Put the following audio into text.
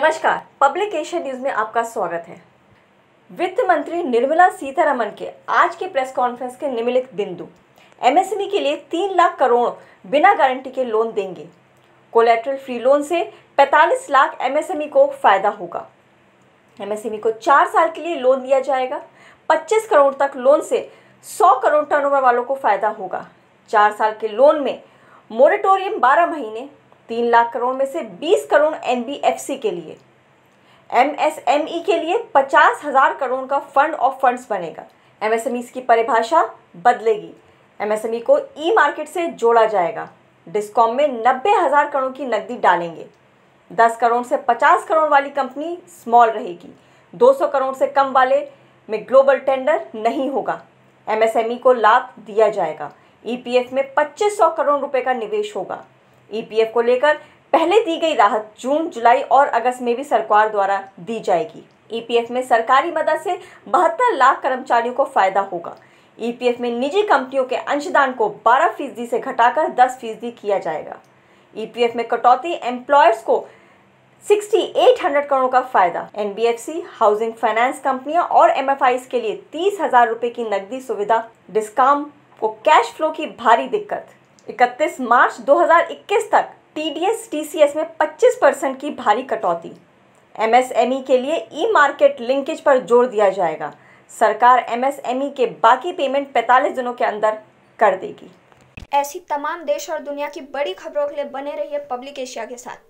नमस्कार publication news में आपका स्वागत है वित्त मंत्री निर्मला सीतारमन के आज के प्रेस कॉन्फ्रेंस के निम्नलिखित बिंदु एमएसएमई e के लिए तीन लाख करोड़ बिना गारंटी के लोन देंगे कोलेट्रल फ्री लोन से पैंतालीस लाख एमएसएमई e को फायदा होगा एमएसएमई e को चार साल के लिए लोन दिया जाएगा पच्चीस करोड़ तक लोन से सौ करोड़ टर्नओवर वालों को फायदा होगा चार साल के लोन में मोरेटोरियम बारह महीने तीन लाख करोड़ में से बीस करोड़ एन के लिए एम e के लिए पचास हज़ार करोड़ का फंड ऑफ फंड्स बनेगा एम e की परिभाषा बदलेगी एम e को ई मार्केट से जोड़ा जाएगा डिस्कॉम में नब्बे हज़ार करोड़ की नकदी डालेंगे दस करोड़ से पचास करोड़ वाली कंपनी स्मॉल रहेगी दो सौ करोड़ से कम वाले में ग्लोबल टेंडर नहीं होगा ई को लाभ दिया जाएगा एफ में पच्चीस सौ करोड़ रुपए का निवेश होगा ईपीएफ e को लेकर पहले दी गई राहत जून जुलाई और अगस्त में भी सरकार द्वारा दी जाएगी ईपीएफ e में सरकारी मदद से बहत्तर लाख कर्मचारियों को फायदा होगा ईपीएफ e में निजी कंपनियों के अंशदान को बारह फीसदी से घटाकर दस फीसदी किया जाएगा ईपीएफ में कटौती एम्प्लॉयर्स को 6800 करोड़ का फायदा एन हाउसिंग फाइनेंस कंपनियां और एम के लिए तीस हजार रुपये की नकदी सुविधा डिस्काउंट को कैश फ्लो की भारी दिक्कत इकतीस मार्च 2021 तक टीडीएस टीसीएस में 25 परसेंट की भारी कटौती एमएसएमई e के लिए ई मार्केट लिंकेज पर जोर दिया जाएगा सरकार एमएसएमई e के बाकी पेमेंट 45 दिनों के अंदर कर देगी ऐसी तमाम देश और दुनिया की बड़ी खबरों के लिए बने रहिए पब्लिक एशिया के साथ